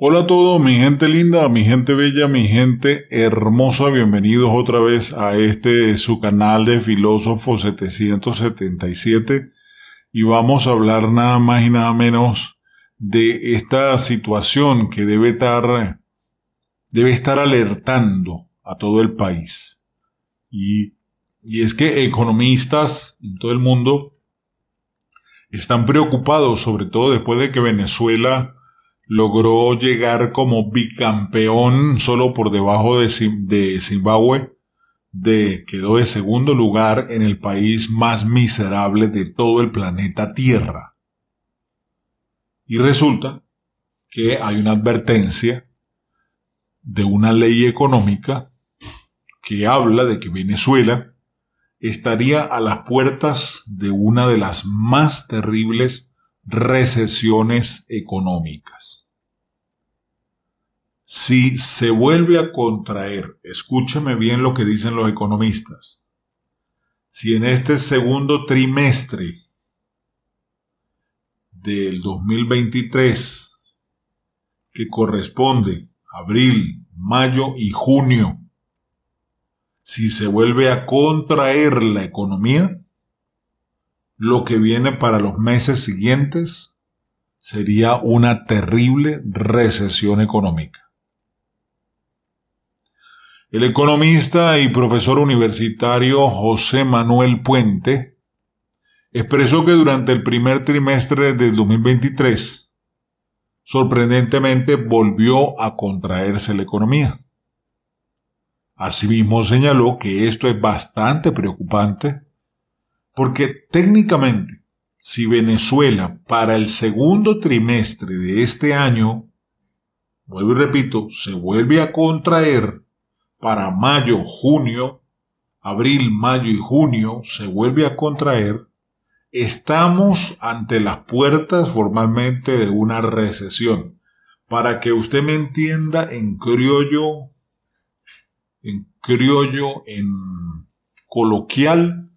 Hola a todos, mi gente linda, mi gente bella, mi gente hermosa, bienvenidos otra vez a este su canal de Filósofo 777 y vamos a hablar nada más y nada menos de esta situación que debe estar, debe estar alertando a todo el país. Y, y es que economistas en todo el mundo están preocupados, sobre todo después de que Venezuela logró llegar como bicampeón solo por debajo de, Zimbabue, quedó de segundo lugar en el país más miserable de todo el planeta Tierra. Y resulta que hay una advertencia de una ley económica que habla de que Venezuela estaría a las puertas de una de las más terribles recesiones económicas si se vuelve a contraer, escúcheme bien lo que dicen los economistas, si en este segundo trimestre del 2023, que corresponde abril, mayo y junio, si se vuelve a contraer la economía, lo que viene para los meses siguientes sería una terrible recesión económica. El economista y profesor universitario José Manuel Puente expresó que durante el primer trimestre del 2023, sorprendentemente volvió a contraerse la economía. Asimismo señaló que esto es bastante preocupante porque técnicamente si Venezuela para el segundo trimestre de este año, vuelvo y repito, se vuelve a contraer, para mayo, junio, abril, mayo y junio se vuelve a contraer, estamos ante las puertas formalmente de una recesión. Para que usted me entienda en criollo, en criollo, en coloquial,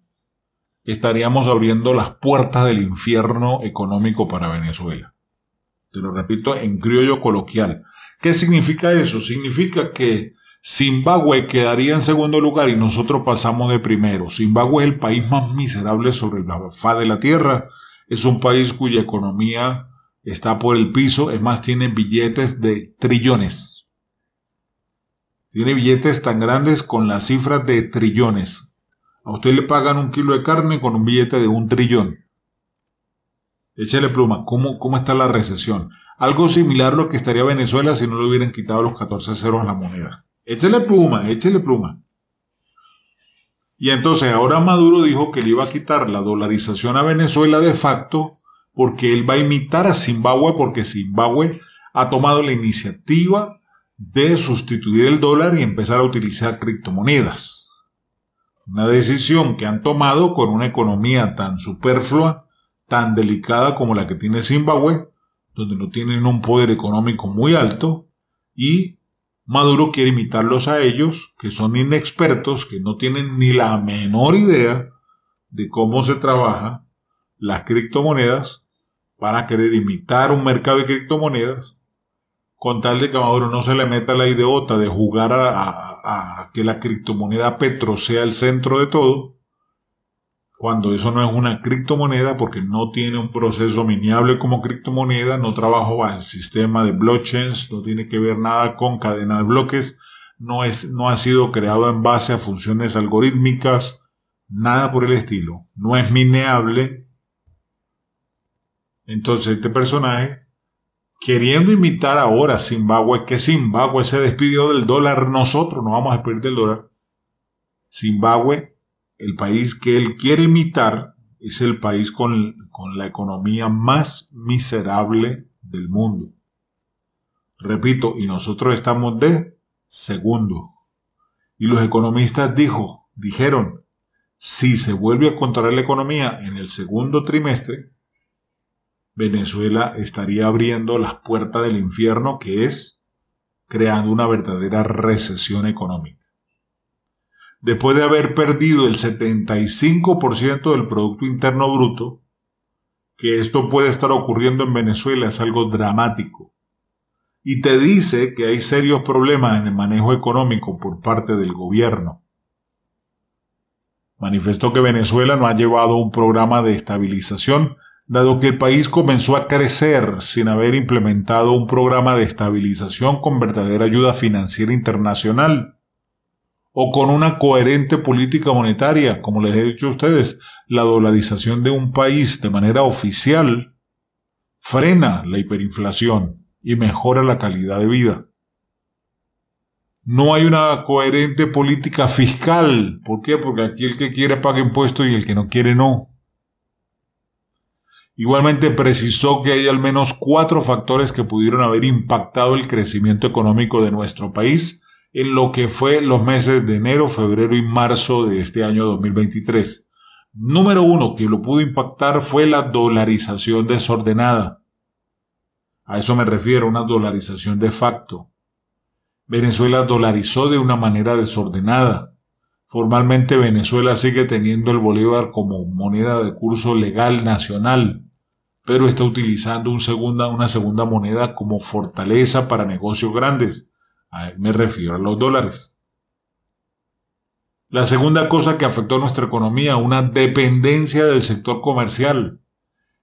estaríamos abriendo las puertas del infierno económico para Venezuela. Te lo repito en criollo coloquial. ¿Qué significa eso? Significa que Zimbabue quedaría en segundo lugar y nosotros pasamos de primero. Zimbabue es el país más miserable sobre la faz de la Tierra. Es un país cuya economía está por el piso, es más, tiene billetes de trillones. Tiene billetes tan grandes con las cifras de trillones. A usted le pagan un kilo de carne con un billete de un trillón. Échale pluma, ¿cómo, cómo está la recesión? Algo similar a lo que estaría Venezuela si no le hubieran quitado los 14 ceros a la moneda. Échale pluma, échale pluma. Y entonces ahora Maduro dijo que le iba a quitar la dolarización a Venezuela de facto porque él va a imitar a Zimbabue porque Zimbabue ha tomado la iniciativa de sustituir el dólar y empezar a utilizar criptomonedas. Una decisión que han tomado con una economía tan superflua, tan delicada como la que tiene Zimbabue, donde no tienen un poder económico muy alto y Maduro quiere imitarlos a ellos, que son inexpertos, que no tienen ni la menor idea de cómo se trabaja las criptomonedas, van a querer imitar un mercado de criptomonedas, con tal de que Maduro no se le meta la idiota de jugar a que la criptomoneda Petro sea el centro de todo, cuando eso no es una criptomoneda porque no tiene un proceso miniable como criptomoneda, no trabajo al el sistema de blockchains, no tiene que ver nada con cadena de bloques, no, es, no ha sido creado en base a funciones algorítmicas, nada por el estilo, no es mineable. Entonces este personaje, queriendo imitar ahora a Zimbabue, que Zimbabue se despidió del dólar, nosotros no vamos a despedir del dólar. Zimbabue el país que él quiere imitar es el país con, la economía más miserable del mundo. Repito, y nosotros estamos de segundo. Y los economistas dijo, dijeron, si se vuelve a contraer la economía en el segundo trimestre, Venezuela estaría abriendo las puertas del infierno que es creando una verdadera recesión económica después de haber perdido el 75% del Producto Interno Bruto, que esto puede estar ocurriendo en Venezuela es algo dramático. Y te dice que hay serios problemas en el manejo económico por parte del gobierno. Manifestó que Venezuela no ha llevado un programa de estabilización, dado que el país comenzó a crecer sin haber implementado un programa de estabilización con verdadera ayuda financiera internacional o con una coherente política monetaria, como les he dicho a ustedes, la dolarización de un país de manera oficial frena la hiperinflación y mejora la calidad de vida. No hay una coherente política fiscal. ¿Por qué? Porque aquí el que quiere paga impuestos y el que no quiere no. Igualmente precisó que hay al menos cuatro factores que pudieron haber impactado el crecimiento económico de nuestro país en lo que fue los meses de enero, febrero y marzo de este año 2023. Número uno que lo pudo impactar fue la dolarización desordenada. A eso me refiero, una dolarización de facto. Venezuela dolarizó de una manera desordenada. Formalmente Venezuela sigue teniendo el bolívar como moneda de curso legal nacional, pero está utilizando una segunda moneda como fortaleza para negocios grandes me refiero a los dólares. La segunda cosa que afectó nuestra economía, una dependencia del sector comercial.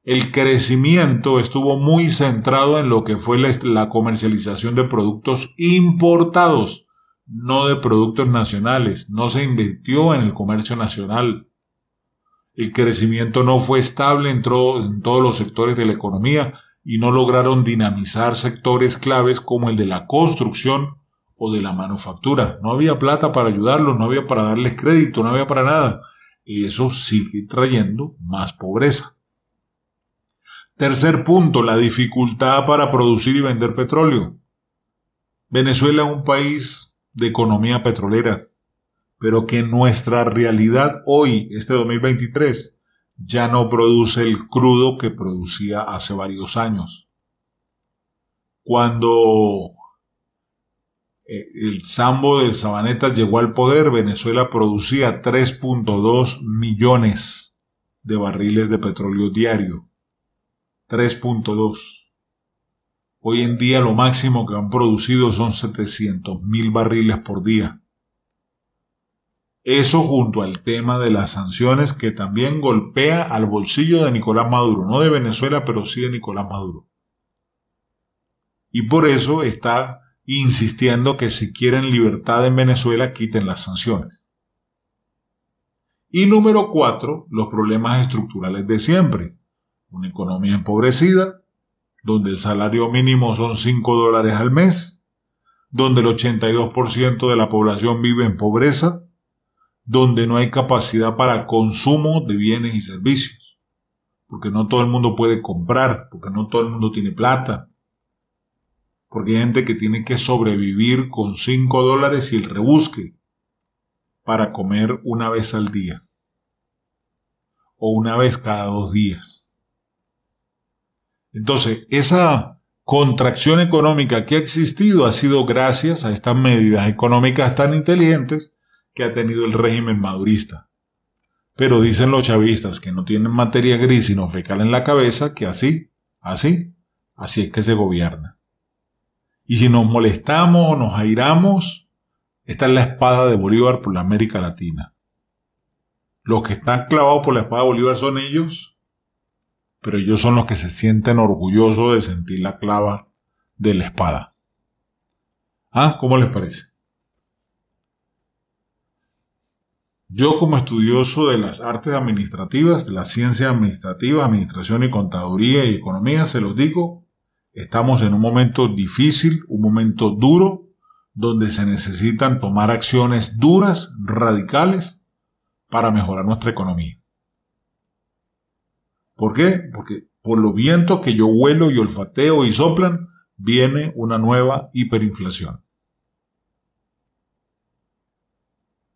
El crecimiento estuvo muy centrado en lo que fue la, comercialización de productos importados, no de productos nacionales. No se invirtió en el comercio nacional. El crecimiento no fue estable entró en todos los sectores de la economía y no lograron dinamizar sectores claves como el de la construcción o de la manufactura. No había plata para ayudarlos, no había para darles crédito, no había para nada. Y eso sigue trayendo más pobreza. Tercer punto, la dificultad para producir y vender petróleo. Venezuela es un país de economía petrolera, pero que nuestra realidad hoy, este 2023, ya no produce el crudo que producía hace varios años. Cuando eh, el sambo de Sabaneta llegó al poder, Venezuela producía 3.2 millones de barriles de petróleo diario. 3.2. Hoy en día lo máximo que han producido son 700 mil barriles por día. Eso junto al tema de las sanciones que también golpea al bolsillo de Nicolás Maduro, no de Venezuela, pero sí de Nicolás Maduro. Y por eso está insistiendo que si quieren libertad en Venezuela quiten las sanciones. Y número cuatro, los problemas estructurales de siempre. Una economía empobrecida, donde el salario mínimo son 5 dólares al mes, donde el 82% de la población vive en pobreza, donde no hay capacidad para consumo de bienes y servicios, porque no todo el mundo puede comprar, porque no todo el mundo tiene plata, porque hay gente que tiene que sobrevivir con 5 dólares y el rebusque para comer una vez al día o una vez cada dos días. Entonces, esa contracción económica que ha existido ha sido gracias a estas medidas económicas tan inteligentes que ha tenido el régimen madurista. Pero dicen los chavistas que no tienen materia gris sino fecal en la cabeza que así, así, así es que se gobierna. Y si nos molestamos o nos airamos, está en la espada de Bolívar por la América Latina. Los que están clavados por la espada de Bolívar son ellos, pero ellos son los que se sienten orgullosos de sentir la clava de la espada. ¿Ah? ¿Cómo les parece? Yo como estudioso de las artes administrativas, de la ciencia administrativa, administración y contaduría y economía, se los digo, Estamos en un momento difícil, un momento duro, donde se necesitan tomar acciones duras, radicales, para mejorar nuestra economía. ¿Por qué? Porque por los vientos que yo huelo y olfateo y soplan, viene una nueva hiperinflación.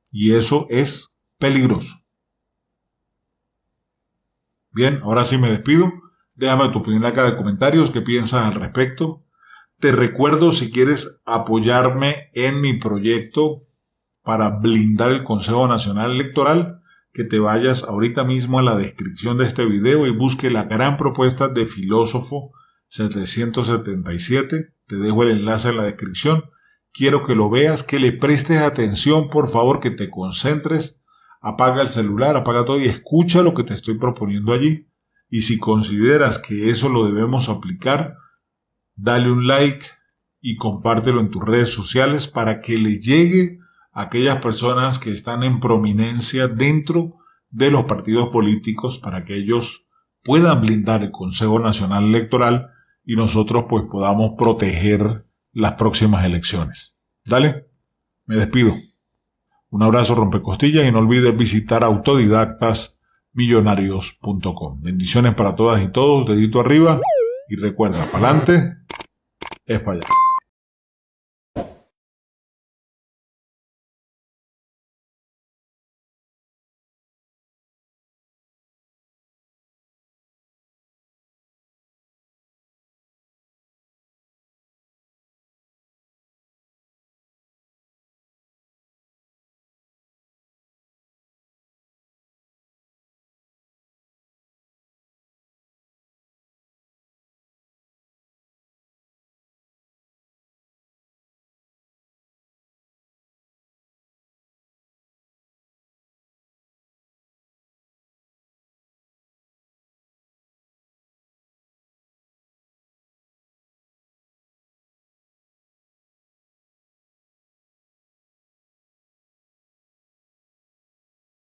Y eso es peligroso. Bien, ahora sí me despido. Déjame tu opinión en de comentarios, qué piensas al respecto. Te recuerdo si quieres apoyarme en mi proyecto para blindar el Consejo Nacional Electoral, que te vayas ahorita mismo a la descripción de este video y busque la gran propuesta de filósofo 777. Te dejo el enlace en la descripción. Quiero que lo veas, que le prestes atención, por favor, que te concentres. Apaga el celular, apaga todo y escucha lo que te estoy proponiendo allí y si consideras que eso lo debemos aplicar, dale un like y compártelo en tus redes sociales para que le llegue a aquellas personas que están en prominencia dentro de los partidos políticos para que ellos puedan blindar el Consejo Nacional Electoral y nosotros pues podamos proteger las próximas elecciones. Dale, me despido. Un abrazo rompecostillas y no olvides visitar autodidactas millonarios.com. Bendiciones para todas y todos, dedito arriba y recuerda, para adelante es para allá.